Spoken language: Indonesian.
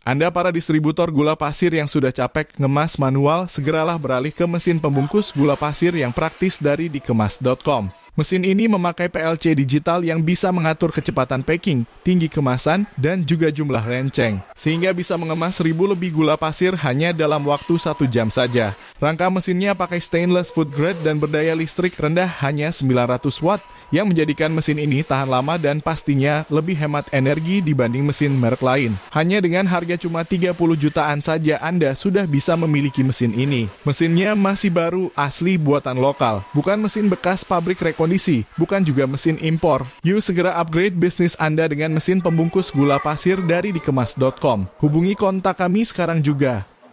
Anda para distributor gula pasir yang sudah capek ngemas manual, segeralah beralih ke mesin pembungkus gula pasir yang praktis dari dikemas.com. Mesin ini memakai PLC digital yang bisa mengatur kecepatan packing, tinggi kemasan, dan juga jumlah lenceng, sehingga bisa mengemas 1000 lebih gula pasir hanya dalam waktu satu jam saja. Rangka mesinnya pakai stainless food grade dan berdaya listrik rendah hanya 900 watt, yang menjadikan mesin ini tahan lama dan pastinya lebih hemat energi dibanding mesin merek lain. Hanya dengan harga cuma 30 jutaan saja Anda sudah bisa memiliki mesin ini. Mesinnya masih baru, asli buatan lokal, bukan mesin bekas pabrik rekon kondisi, bukan juga mesin impor. Yuk segera upgrade bisnis Anda dengan mesin pembungkus gula pasir dari dikemas.com. Hubungi kontak kami sekarang juga